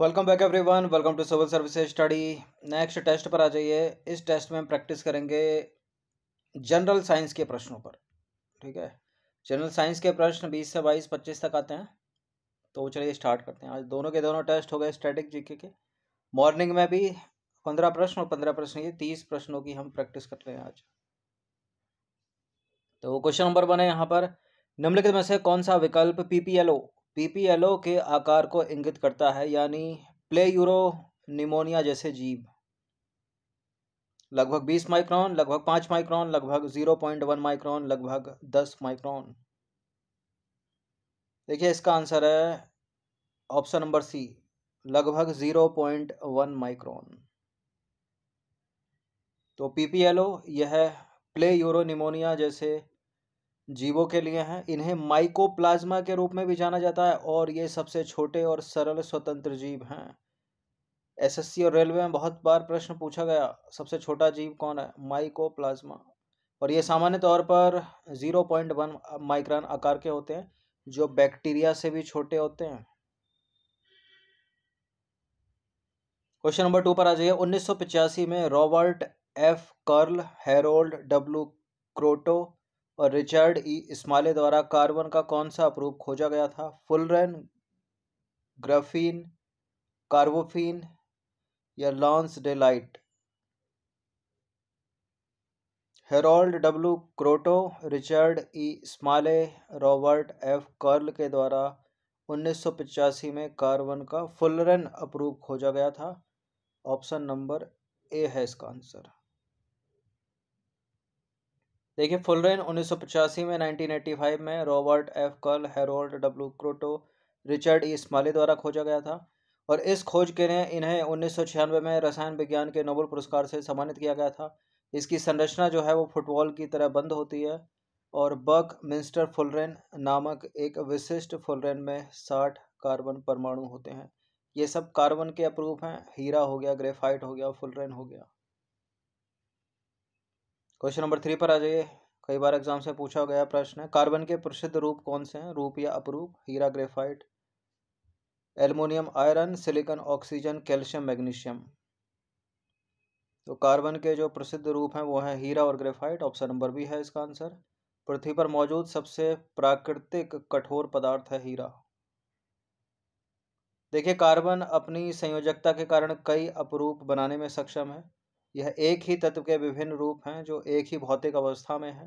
welcome back everyone welcome to civil service study next test पर आ जाइए इस टेस्ट में हम प्रैक्टिस करेंगे जनरल साइंस के प्रश्नों पर ठीक है जनरल साइंस के प्रश्न बीस से बाईस पच्चीस तक आते हैं तो चलिए स्टार्ट करते हैं आज दोनों के दोनों टेस्ट हो गए स्टैटिक जीके के मॉर्निंग में भी पंद्रह प्रश्न और पंद्रह प्रश्न ये तीस प्रश्नों की हम प्रैक्टिस कर रहे हैं आज तो क्वेश्चन नंबर वन है यहाँ पर निम्नलिखित में से कौन सा विकल्प पीपीएलओ पीपीएलओ के आकार को इंगित करता है यानी प्ले यूरो निमोनिया जैसे जीव लगभग 20 माइक्रोन लगभग 5 माइक्रोन लगभग 0.1 माइक्रोन लगभग 10 माइक्रोन देखिए इसका आंसर है ऑप्शन नंबर सी लगभग 0.1 माइक्रोन तो पीपीएलओ यह प्ले यूरो निमोनिया जैसे जीवों के लिए हैं इन्हें माइकोप्लाज्मा के रूप में भी जाना जाता है और ये सबसे छोटे और सरल स्वतंत्र जीव हैं एसएससी और रेलवे में बहुत बार प्रश्न पूछा गया सबसे छोटा जीव कौन है माइकोप्लाज्मा और ये सामान्य तौर पर जीरो पॉइंट वन माइक्रॉन आकार के होते हैं जो बैक्टीरिया से भी छोटे होते हैं क्वेश्चन नंबर टू पर आ जाइए उन्नीस में Robert F Curl Harold W Kroto और रिचर्ड ई इस्माले द्वारा कार्बन का कौन सा अप्रूप खोजा गया था फुलरन ग्राफीन कार्बोफिन या lonsdaleite Harold W Kroto Richard E Smalley Robert F Curl के द्वारा 1985 में कार्बन का फुलरन अप्रूप खोजा गया था ऑप्शन नंबर ए है इसका आंसर देखिए फुलरेन उन्नीस में 1985 में Robert F Curl Harold W Kroto Richard E Smalley द्वारा खोजा गया था और इस खोज के लिए इन्हें उन्नीस में रसायन विज्ञान के नोबल पुरस्कार से सम्मानित किया गया था इसकी संरचना जो है वो फुटबॉल की तरह बंद होती है और बक मिंस्टर फुलरेन नामक एक विशिष्ट फुलरेन में साठ कार्बन परमाणु होते हैं ये सब कार्बन के अप्रूप हैं हीरा हो गया ग्रेफाइट हो गया फुलरेन हो गया क्वेश्चन नंबर थ्री पर आ जाइए कई बार एग्जाम से पूछा गया प्रश्न है कार्बन के प्रसिद्ध रूप कौन से हैं रूप या अपरूप हीरा graphite aluminium iron silicon oxygen calcium magnesium तो कार्बन के जो प्रसिद्ध रूप हैं वो हैं हीरा और ग्रेफाइट ऑप्शन नंबर भी है इसका आंसर पृथ्वी पर मौजूद सबसे प्राकृतिक कठोर पदार्थ है हीरा देखिए कार्बन अपनी संयोजकता के कारण कई अपरूप बनाने में सक्षम है यह एक ही तत्व के विभिन्न रूप हैं जो एक ही भौतिक अवस्था में है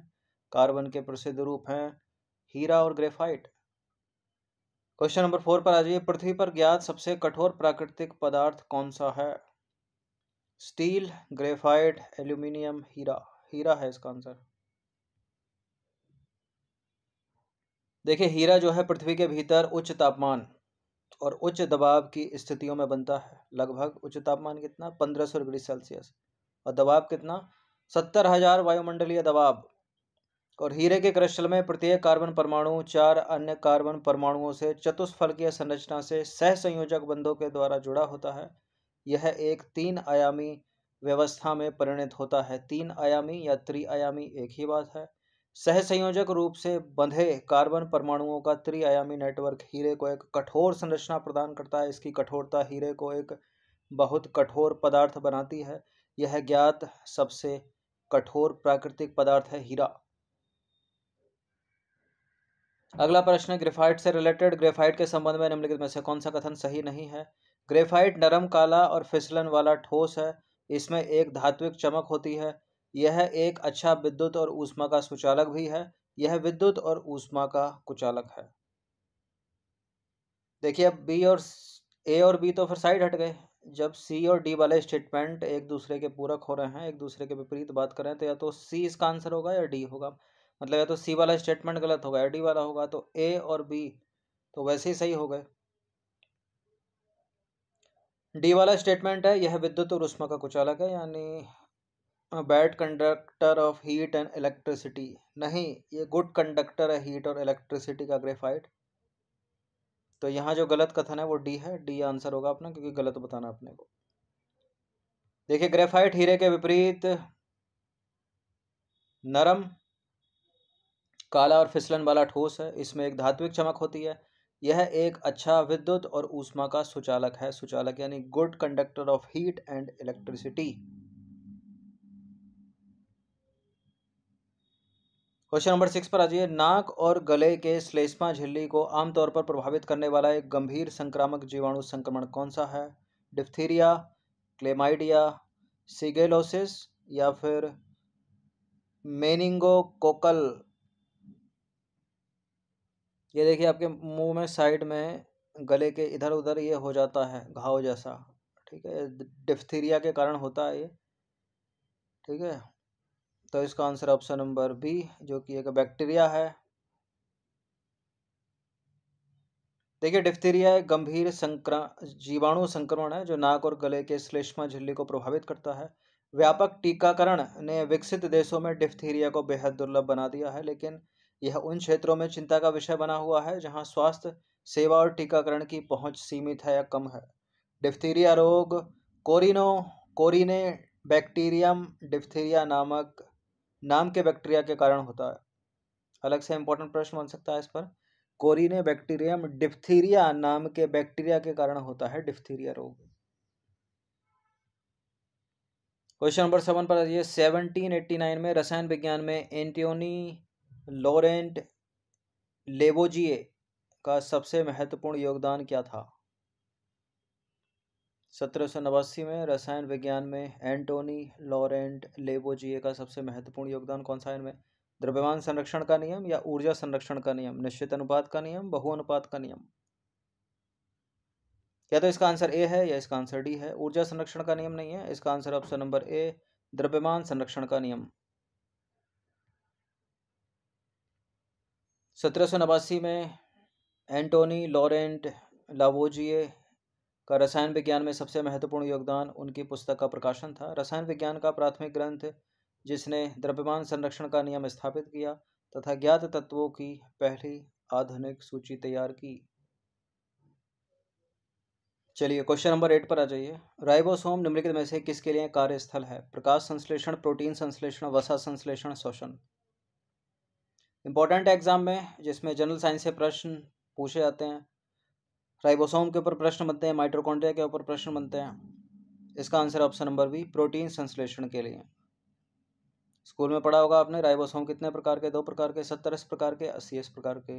कार्बन के प्रसिद्ध रूप हैं हीरा और ग्रेफाइट क्वेश्चन नंबर फोर पर आ जाइए पृथ्वी पर ज्ञात सबसे कठोर प्राकृतिक पदार्थ कौन सा है स्टील ग्रेफाइट एल्यूमिनियम हीरा हीरा है इसका आंसर देखिए हीरा जो है पृथ्वी के भीतर उच्च तापमान और उच्च दबाव की स्थितियों में बनता है लगभग उच्च तापमान कितना पंद्रह सौ डिग्री सेल्सियस और दबाव कितना सत्तर हजार वायुमंडलीय दबाव और हीरे के क्रस्टल में प्रत्येक कार्बन परमाणु चार अन्य कार्बन परमाणुओं से चतुष्फलकीय संरचना से सहसंयोजक बंधों के द्वारा जुड़ा होता है यह एक तीन आयामी व्यवस्था में परिणत होता है तीन आयामी या त्रिआयामी एक ही बात है सहसंयोजक रूप से बंधे कार्बन परमाणुओं का त्रिआयामी नेटवर्क हीरे को एक कठोर संरचना प्रदान करता है इसकी कठोरता हीरे को एक बहुत कठोर पदार्थ बनाती है यह ज्ञात सबसे कठोर प्राकृतिक पदार्थ है हीरा अगला प्रश्न है ग्रेफाइट से रिलेटेड ग्रेफाइट के संबंध में निम्नलिखित में से कौन सा कथन सही नहीं है ग्रेफाइट नरम काला और फिसलन वाला ठोस है इसमें एक धात्विक चमक होती है यह एक अच्छा विद्युत और ऊष्मा का सुचालक भी है यह विद्युत और ऊष्मा का कुचालक है देखिए अब बी और ए और बी तो फिर साइड हट गए जब सी और डी वाले स्टेटमेंट एक दूसरे के पूरक हो रहे हैं एक दूसरे के विपरीत बात करें तो या तो सी इसका आंसर होगा या डी होगा मतलब या तो सी वाला स्टेटमेंट गलत होगा या डी वाला होगा तो ए और बी तो वैसे ही सही हो गए डी वाला स्टेटमेंट है यह विद्युत और उष्मा का कुचालक है यानी bad conductor of heat and electricity नहीं ये गुड कंडक्टर है हीट और इलेक्ट्रिसिटी का ग्रेफाइट तो यहाँ जो गलत कथन है वो डी है डी आंसर होगा अपना क्योंकि गलत बताना अपने को देखिए ग्रेफाइट हीरे के विपरीत नरम काला और फिसलन वाला ठोस है इसमें एक धात्विक चमक होती है यह एक अच्छा विद्युत और ऊष्मा का सुचालक है सुचालक यानी good conductor of heat and electricity question number six पर आ जाइए नाक और गले के श्लेष्मा झिल्ली को आमतौर पर प्रभावित करने वाला एक गंभीर संक्रामक जीवाणु संक्रमण कौन सा है डिफ्थीरिया क्लेमाइडिया सिगेलोसिस या फिर मेनिंगोकोकल ये देखिए आपके मुंह में साइड में गले के इधर उधर ये हो जाता है घाव जैसा ठीक है डिफ्थीरिया के कारण होता है ये ठीक है तो इसका आंसर ऑप्शन नंबर बी जो कि एक बैक्टीरिया है देखिए डिफ्थीरिया एक गंभीर संक्र जीवाणु संक्रमण है जो नाक और गले के श्लेष्मा झिल्ली को प्रभावित करता है व्यापक टीकाकरण ने विकसित देशों में डिफ्थीरिया को बेहद दुर्लभ बना दिया है लेकिन यह उन क्षेत्रों में चिंता का विषय बना हुआ है जहां स्वास्थ्य सेवा और टीकाकरण की पहुंच सीमित है या कम है डिफ्थीरिया रोग कोरिनो कोरिने बैक्टीरियम डिफ्थीरिया नामक नाम के बैक्टीरिया के कारण होता है अलग से इंपॉर्टेंट प्रश्न बन सकता है इस पर कोरिने बैक्टीरियम डिप्थीरिया नाम के बैक्टीरिया के कारण होता है डिफ्थीरिया रोग क्वेश्चन नंबर सेवन पर आइए सेवनटीन एट्टी नाइन में रसायन विज्ञान में एंटियोनी लॉरेंट लेबोजिए का सबसे महत्वपूर्ण योगदान क्या था सत्रह में रसायन विज्ञान में एंटोनी लॉरेंट लेबोजिए का सबसे महत्वपूर्ण योगदान कौन सा इनमें द्रव्यमान संरक्षण का नियम या ऊर्जा संरक्षण का नियम निश्चित अनुपात का नियम बहु अनुपात का नियम या तो इसका आंसर ए है या इसका आंसर डी है ऊर्जा संरक्षण का नियम नहीं है इसका आंसर ऑप्शन नंबर ए द्रव्यमान संरक्षण का नियम सत्रह में एंटोनी लॉरेंट लावोजिए का रसायन विज्ञान में सबसे महत्वपूर्ण योगदान उनकी पुस्तक का प्रकाशन था रसायन विज्ञान का प्राथमिक ग्रंथ जिसने द्रव्यमान संरक्षण का नियम स्थापित किया तथा ज्ञात तत्वों की पहली आधुनिक सूची तैयार की चलिए क्वेश्चन नंबर एट पर आ जाइए राइबोसोम निम्नलिखित में से किसके लिए कार्यस्थल है प्रकाश संश्लेषण प्रोटीन संश्लेषण वसा संश्लेषण शोषण इंपॉर्टेंट एग्जाम में जिसमें जनरल साइंस से प्रश्न पूछे जाते हैं राइबोसोम के ऊपर प्रश्न बनते हैं माइट्रोकॉन्ड्रिया के ऊपर प्रश्न बनते हैं इसका answer option number B protein संश्लेषण के लिए स्कूल में पढ़ा होगा आपने राइबोसोम कितने प्रकार के दो प्रकार के सत्तर प्रकार के अस्सी प्रकार के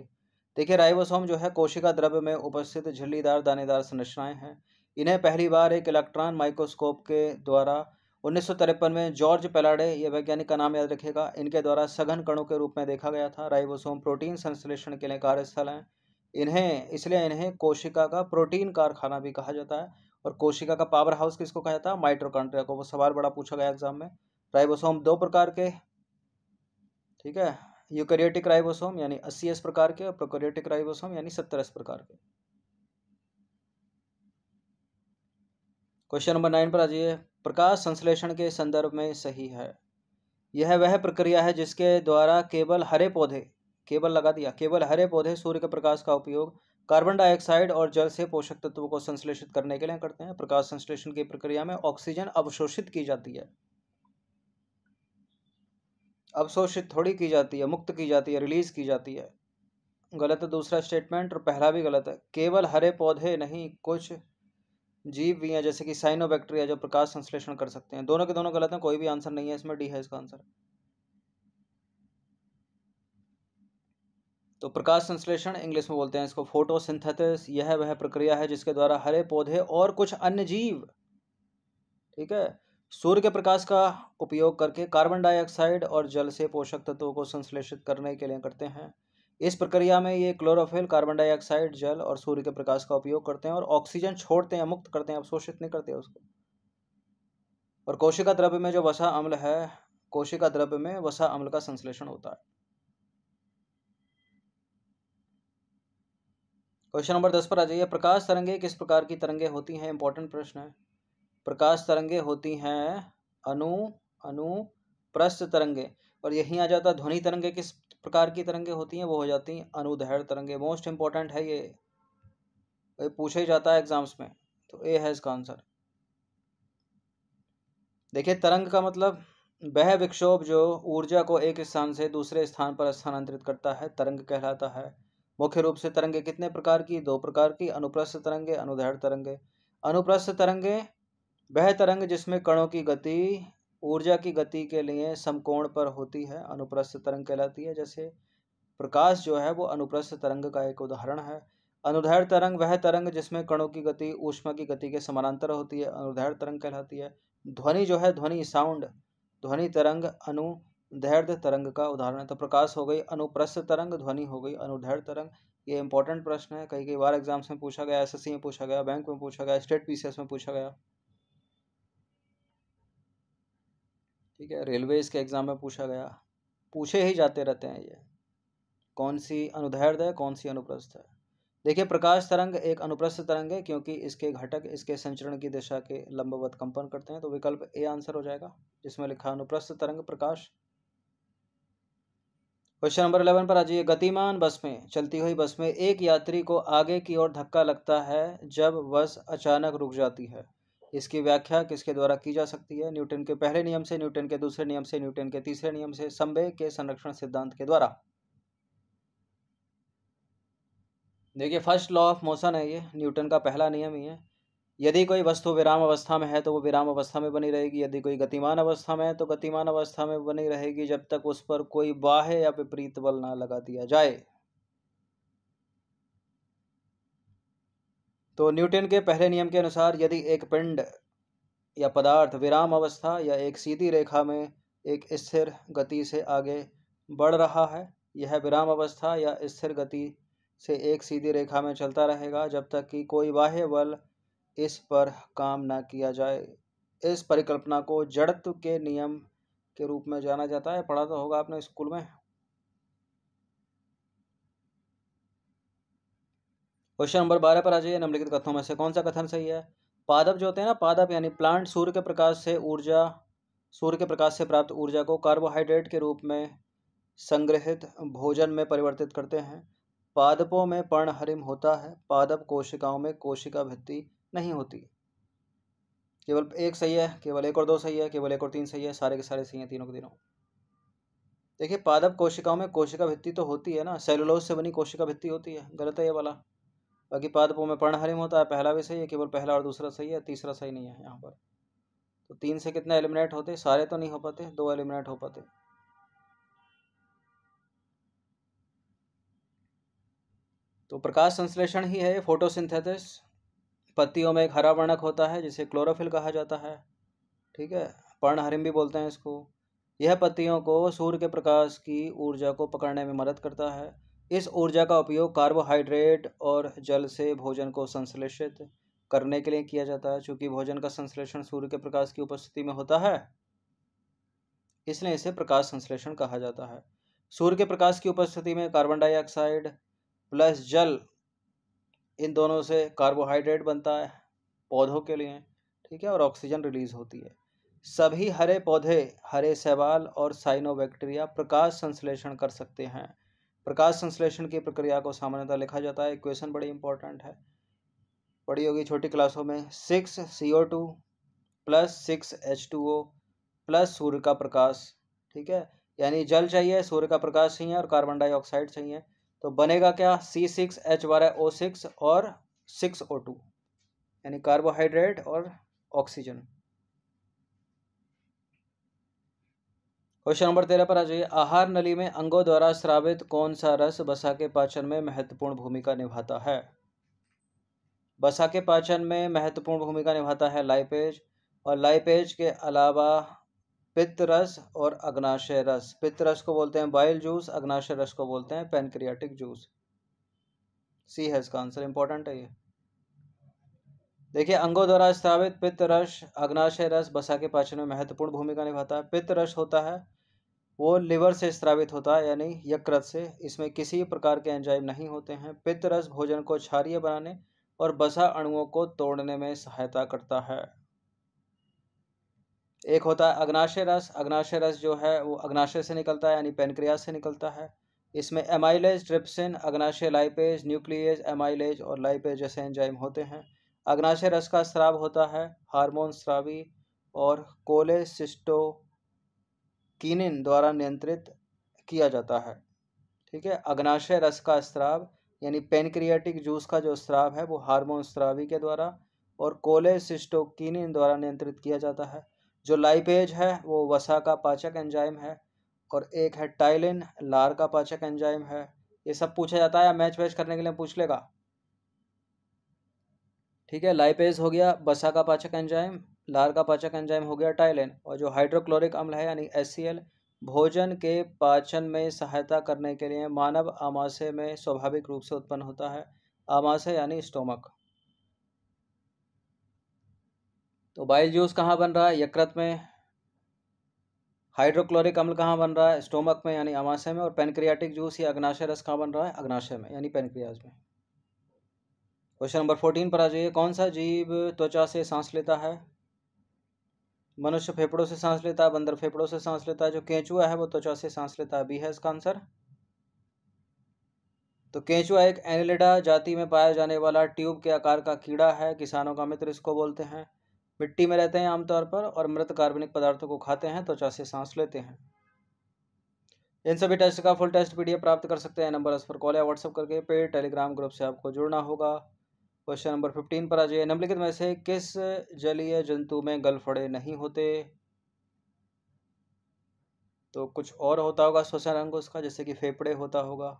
देखिए राइबोसोम जो है कोशिका द्रव्य में उपस्थित झिल्लीदार दानेदार संरचनाएं हैं इन्हें पहली बार एक इलेक्ट्रॉन माइक्रोस्कोप के द्वारा उन्नीस में जॉर्ज पेलाडे ये वैज्ञानिक का नाम याद रखेगा इनके द्वारा सघन कणों के रूप में देखा गया था राइबोसोम प्रोटीन संश्लेषण के लिए कार्यस्थल हैं इन्हें इसलिए इन्हें कोशिका का प्रोटीन कारखाना भी कहा जाता है और कोशिका का पावर हाउस किसको कहा जाता है माइट्रोकॉन्ट्रिया को वो सवाल बड़ा पूछा गया एग्जाम में राइबोसोम दो प्रकार के ठीक है यूकैरियोटिक राइबोसोम यानी अस्सी एस प्रकार के और प्रोकैरियोटिक राइबोसोम यानी सत्तर एस प्रकार के क्वेश्चन नंबर नाइन पर आ जाइए प्रकाश संश्लेषण के संदर्भ में सही है यह वह प्रक्रिया है जिसके द्वारा केवल हरे पौधे केबल लगा दिया केबल हरे पौधे सूर्य के प्रकाश का उपयोग कार्बन डाइऑक्साइड और जल से पोषक तत्वों को संश्लेषित करने के लिए करते हैं प्रकाश संश्लेषण की प्रक्रिया में ऑक्सीजन अवशोषित की जाती है अवशोषित थोड़ी की जाती है मुक्त की जाती है रिलीज की जाती है गलत है दूसरा स्टेटमेंट और पहला भी गलत है केवल हरे पौधे नहीं कुछ जीव भी हैं जैसे कि साइनोबैक्टीरिया जो प्रकाश संश्लेषण कर सकते हैं दोनों के दोनों गलत हैं कोई भी आंसर नहीं है इसमें डी है इसका आंसर तो प्रकाश संश्लेषण इंग्लिश में बोलते हैं इसको फोटोसिंथेसिस यह वह प्रक्रिया है जिसके द्वारा हरे पौधे और कुछ अन्य जीव ठीक है सूर्य के प्रकाश का उपयोग करके कार्बन डाइऑक्साइड और जल से पोषक तत्वों को संश्लेषित करने के लिए करते हैं इस प्रक्रिया में ये क्लोरोफिल कार्बन डाइऑक्साइड जल और सूर्य के प्रकाश का उपयोग करते हैं और ऑक्सीजन छोड़ते हैं मुक्त करते हैं अवशोषित नहीं करते उसको और कोशिका द्रव्य में जो वसा अम्ल है कोशिका द्रव्य में वसा अम्ल का संश्लेषण होता है क्वेश्चन नंबर दस पर आ जाइए प्रकाश तरंगे किस प्रकार की तरंगे होती हैं इंपॉर्टेंट प्रश्न है प्रकाश तरंगे होती हैं अनु अनु प्रस्थ तरंगे और यहीं आ जाता है ध्वनि तरंगे किस प्रकार की तरंगे होती हैं वो हो जाती हैं अनुदैर्घ तरंगे मोस्ट इंपॉर्टेंट है ये ये पूछा ही जाता है एग्जाम्स में तो ए है इसका आंसर देखिए तरंग का मतलब वह विक्षोभ जो ऊर्जा को एक स्थान से दूसरे स्थान पर स्थानांतरित करता है तरंग कहलाता है मुख्य रूप से तरंगे कितने प्रकार की दो प्रकार की अनुप्रस्थ तरंगे अनुदैर्घ तरंगे अनुप्रस्थ तरंगे वह तरंग जिसमें कणों की गति ऊर्जा की गति के लिए समकोण पर होती है अनुप्रस्थ तरंग कहलाती है जैसे प्रकाश जो है वो अनुप्रस्थ तरंग का एक उदाहरण है अनुदैर्घ तरंग वह तरंग जिसमें कणों की गति ऊष्मा की गति के समानांतर होती है अनुदैर्घ तरंग कहलाती है ध्वनि जो है ध्वनि साउंड ध्वनि तरंग अनु धैर्य तरंग का उदाहरण है तो प्रकाश हो गई अनुप्रस्थ तरंग ध्वनि हो गई अनुधैर्य तरंग ये इंपॉर्टेंट प्रश्न है कई कई बार एग्जाम्स में पूछा गया एसएससी में पूछा गया बैंक में पूछा गया स्टेट पीसीएस में पूछा गया ठीक है रेलवे के एग्ज़ाम में पूछा गया पूछे ही जाते रहते हैं ये कौन सी अनुधैर्ध है कौन सी अनुप्रस्थ है देखिए प्रकाश तरंग एक अनुप्रस्थ तरंग है क्योंकि इसके घटक इसके संचरण की दिशा के लंबवत कंपन करते हैं तो विकल्प ए आंसर हो जाएगा जिसमें लिखा अनुप्रस्थ तरंग प्रकाश क्वेश्चन नंबर इलेवन पर आ जाइए गतिमान बस में चलती हुई बस में एक यात्री को आगे की ओर धक्का लगता है जब बस अचानक रुक जाती है इसकी व्याख्या किसके द्वारा की जा सकती है न्यूटन के पहले नियम से न्यूटन के दूसरे नियम से न्यूटन के तीसरे नियम से संबे के संरक्षण सिद्धांत के द्वारा देखिए फर्स्ट लॉ ऑफ मोशन है ये न्यूटन का पहला नियम ही है यदि कोई वस्तु विराम अवस्था में है तो वो विराम अवस्था में बनी रहेगी यदि कोई गतिमान अवस्था में है तो गतिमान अवस्था में बनी रहेगी जब तक उस पर कोई बाह्य या विपरीत बल ना लगा दिया जाए तो न्यूटन के पहले नियम के अनुसार यदि एक पिंड या पदार्थ विराम अवस्था या एक सीधी रेखा में एक स्थिर गति से आगे बढ़ रहा है यह विराम अवस्था या स्थिर गति से एक सीधी रेखा में चलता रहेगा जब तक कि कोई बाह्य बल इस पर काम ना किया जाए इस परिकल्पना को जड़त्व के नियम के रूप में जाना जाता है पढ़ा तो होगा आपने स्कूल में क्वेश्चन नंबर बारह पर आ जाइए निम्नलिखित कथनों में से कौन सा कथन सही है पादप जो होते हैं ना पादप यानी प्लांट सूर्य के प्रकाश से ऊर्जा सूर्य के प्रकाश से प्राप्त ऊर्जा को कार्बोहाइड्रेट के रूप में संग्रहित भोजन में परिवर्तित करते हैं पादपों में पर्णहरिम होता है पादप कोशिकाओं में कोशिका भित्ति नहीं होती केवल एक सही है केवल एक और दो सही है केवल एक और तीन सही है सारे के सारे सही हैं तीनों के तीनों देखिए पादप कोशिकाओं में कोशिका भित्ति तो होती है ना सेलुलोज से बनी कोशिका भित्ति होती है गलत है ये वाला बाकी पादपों में प्रणहरिम होता है पहला भी सही है केवल पहला और दूसरा सही है तीसरा सही नहीं है यहाँ पर तो तीन से कितने एलिमिनेट होते सारे तो नहीं हो पाते दो एलिमिनेट हो पाते तो प्रकाश संश्लेषण ही है फोटोसिंथेसिस पत्तियों में एक हरा वर्णक होता है जिसे क्लोरोफिल कहा जाता है ठीक है पर्णहरिम भी बोलते हैं इसको यह पत्तियों को सूर्य के प्रकाश की ऊर्जा को पकड़ने में मदद करता है इस ऊर्जा का उपयोग कार्बोहाइड्रेट और जल से भोजन को संश्लेषित करने के लिए किया जाता है चूँकि भोजन का संश्लेषण सूर्य के प्रकाश की उपस्थिति में होता है इसलिए इसे प्रकाश संश्लेषण कहा जाता है सूर्य के प्रकाश की उपस्थिति में कार्बन डाइऑक्साइड प्लस जल इन दोनों से कार्बोहाइड्रेट बनता है पौधों के लिए ठीक है और ऑक्सीजन रिलीज होती है सभी हरे पौधे हरे सवाल और साइनोबैक्टीरिया प्रकाश संश्लेषण कर सकते हैं प्रकाश संश्लेषण की प्रक्रिया को सामान्यतः लिखा जाता है इक्वेशन बड़ी इंपॉर्टेंट है पढ़ी होगी छोटी क्लासों में six C O two plus six H two O plus सूर्य का प्रकाश ठीक है यानी जल चाहिए सूर्य का प्रकाश चाहिए और कार्बन डाइऑक्साइड चाहिए तो बनेगा क्या सी सिक्स एच बारह ओ सिक्स और सिक्स ओ टू यानी कार्बोहाइड्रेट और ऑक्सीजन क्वेश्चन नंबर तेरह पर आ जाइए आहार नली में अंगों द्वारा श्रावित कौन सा रस बसा के पाचन में महत्वपूर्ण भूमिका निभाता है बसा के पाचन में महत्वपूर्ण भूमिका निभाता है लाइपेज और लाइपेज के अलावा पित्त रस और अग्नाशय रस पित्त रस को बोलते हैं बाइल जूस अग्नाशय रस को बोलते हैं पेनक्रियाटिक जूस सी है इसका आंसर इंपॉर्टेंट है ये देखिए अंगों द्वारा स्थापित पित्त रस अग्नाशय रस बसा के पाचन में महत्वपूर्ण भूमिका निभाता है पित्त रस होता है वो लिवर से स्त्रावित होता है यानी यकृत से इसमें किसी प्रकार के एंजाइम नहीं होते हैं पित्त रस भोजन को क्षारिय बनाने और बसा अणुओं को तोड़ने में सहायता करता है एक होता है अग्नाशय रस अग्नाशय रस जो है वो अग्नाशय से निकलता है यानी पेनक्रिया से निकलता है इसमें एमाइलेज ट्रिप्सिन अग्नाशय लाइपेज न्यूक्लियज एमाइलेज और लाइपेज जैसे एंजाइम होते हैं अग्नाशय रस का स्राव होता है हार्मोन स्रावी और कोलेसिस्टोकिन द्वारा नियंत्रित किया जाता है ठीक है अग्नाशय रस का स्राव यानी पेनक्रियाटिक जूस का जो स्राव है वो हार्मोन स्रावी के द्वारा और कोलेसिस्टोकिन द्वारा नियंत्रित किया जाता है जो लाइपेज है वो वसा का पाचक एंजाइम है और एक है टाइलिन लार का पाचक एंजाइम है ये सब पूछा जाता है मैच वैच करने के लिए पूछ लेगा ठीक है लाइपेज हो गया बसा का पाचक एंजाइम लार का पाचक एंजाइम हो गया टाइलिन और जो हाइड्रोक्लोरिक अम्ल है यानी एस भोजन के पाचन में सहायता करने के लिए मानव आमाशय में स्वाभाविक रूप से उत्पन्न होता है आमाशय यानी स्टोमक तो बाइल जूस कहाँ बन रहा है यकृत में हाइड्रोक्लोरिक अम्ल कहाँ बन रहा है स्टोमक में यानी अमाशय में और पेनक्रियाटिक जूस या अग्नाशय रस कहाँ बन रहा है अग्नाशय में यानी पेनक्रियाज में क्वेश्चन नंबर फोर्टीन पर आ जाइए कौन सा जीव त्वचा से सांस लेता है मनुष्य फेफड़ों से सांस लेता है बंदर फेफड़ों से सांस लेता है जो केंचुआ है वो त्वचा से सांस लेता है बी है इसका आंसर तो केंचुआ एक एनिलेडा जाति में पाया जाने वाला ट्यूब के आकार का कीड़ा है किसानों का मित्र इसको बोलते हैं मिट्टी में रहते हैं आमतौर पर और मृत कार्बनिक पदार्थों को खाते हैं त्वचा तो से सांस लेते हैं इन सभी टेस्ट का फुल टेस्ट पीडीएफ प्राप्त कर सकते हैं नंबर इस पर कॉल या व्हाट्सअप करके पेड टेलीग्राम ग्रुप से आपको जुड़ना होगा क्वेश्चन नंबर फिफ्टीन पर आ जाइए निम्नलिखित में से किस जलीय जंतु में गलफड़े नहीं होते तो कुछ और होता होगा श्वसन रंग उसका जैसे कि फेफड़े होता होगा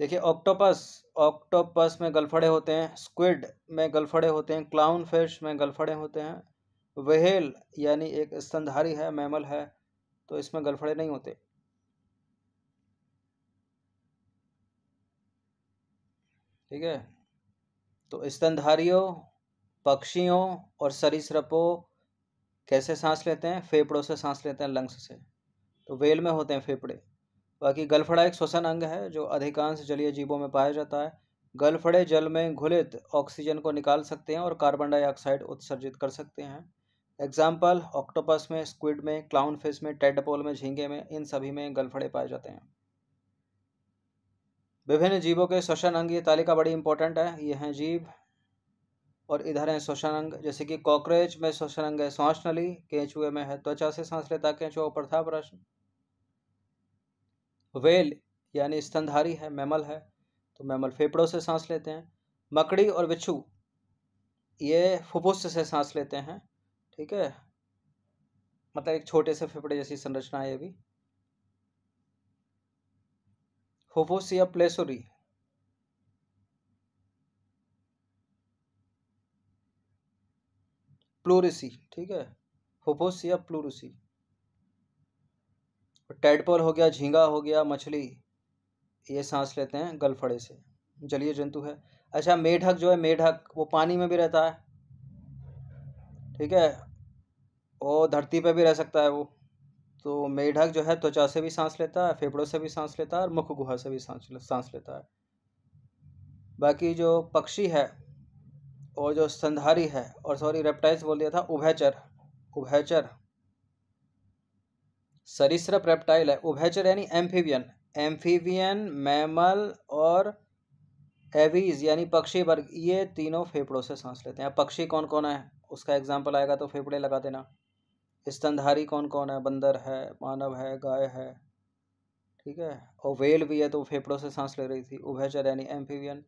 देखिए ऑक्टोपस ऑक्टोपस में गलफड़े होते हैं स्क्विड में गलफड़े होते हैं क्लाउन फिश में गलफड़े होते हैं वहेल यानी एक स्तनधारी है मैमल है तो इसमें गलफड़े नहीं होते ठीक है तो स्तनधारियों पक्षियों और सरीसृपों कैसे सांस लेते हैं फेफड़ों से सांस लेते हैं लंग्स से तो वेल में होते हैं फेफड़े बाकी गलफड़ा एक श्वसन अंग है जो अधिकांश जलीय जीवों में पाया जाता है गलफड़े जल में घुलित ऑक्सीजन को निकाल सकते हैं और कार्बन डाइऑक्साइड उत्सर्जित कर सकते हैं एग्जाम्पल ऑक्टोपस में स्क्विड में क्लाउन फिश में टेडपोल में झींगे में इन सभी में गलफड़े पाए जाते हैं विभिन्न जीवों के श्वसन अंग ये तालिका बड़ी इंपॉर्टेंट है ये हैं जीव और इधर है श्वसन अंग जैसे कि कॉकरोच में श्वसन अंग है श्वास नली केंचुए में है त्वचा से सांस लेता केंचुआ ऊपर था प्रश्न वेल यानी स्तनधारी है मैमल है तो मैमल फेफड़ों से सांस लेते हैं मकड़ी और बिच्छू ये फुफ्फुस से सांस लेते हैं ठीक है मतलब एक छोटे से फेफड़े जैसी संरचना है ये भी फुफ्फुस या प्लेसोरी प्लूरिसी ठीक है फुफ्फुस या प्लूरिसी टेडपोल हो गया झींगा हो गया मछली ये सांस लेते हैं गलफड़े से जलीय जंतु है अच्छा मेढक जो है मेढक वो पानी में भी रहता है ठीक है वो धरती पे भी रह सकता है वो तो मेढक जो है त्वचा से भी सांस लेता है फेफड़ों से भी सांस लेता है और मुख गुहा से भी सांस सांस लेता है बाकी जो पक्षी है और जो संधारी है और सॉरी रेप्टाइल्स बोल दिया था उभयचर उभयचर सरिस्र रेप्टाइल है उभयचर यानी एम्फीवियन एम्फीवियन मैमल और एवीज यानी पक्षी वर्ग ये तीनों फेफड़ों से सांस लेते हैं पक्षी कौन कौन है उसका एग्जाम्पल आएगा तो फेफड़े लगा देना स्तनधारी कौन कौन है बंदर है मानव है गाय है ठीक है और वेल भी है तो फेफड़ों से सांस ले रही थी उभयचर यानी एम्फीवियन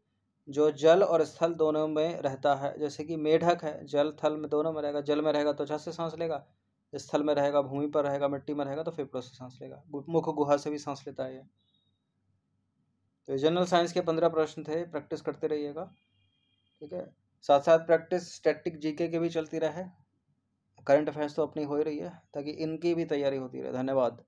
जो जल और स्थल दोनों में रहता है जैसे कि मेढक है जल थल में दोनों में रहेगा जल में रहेगा तो छत से सांस लेगा स्थल में रहेगा भूमि पर रहेगा मिट्टी में रहेगा तो फेफड़ों से सांस लेगा मुख गुहा से भी सांस लेता है ये तो जनरल साइंस के पंद्रह प्रश्न थे प्रैक्टिस करते रहिएगा ठीक है साथ साथ प्रैक्टिस स्टैटिक जीके की भी चलती रहे करंट अफेयर्स तो अपनी हो ही रही है ताकि इनकी भी तैयारी होती रहे धन्यवाद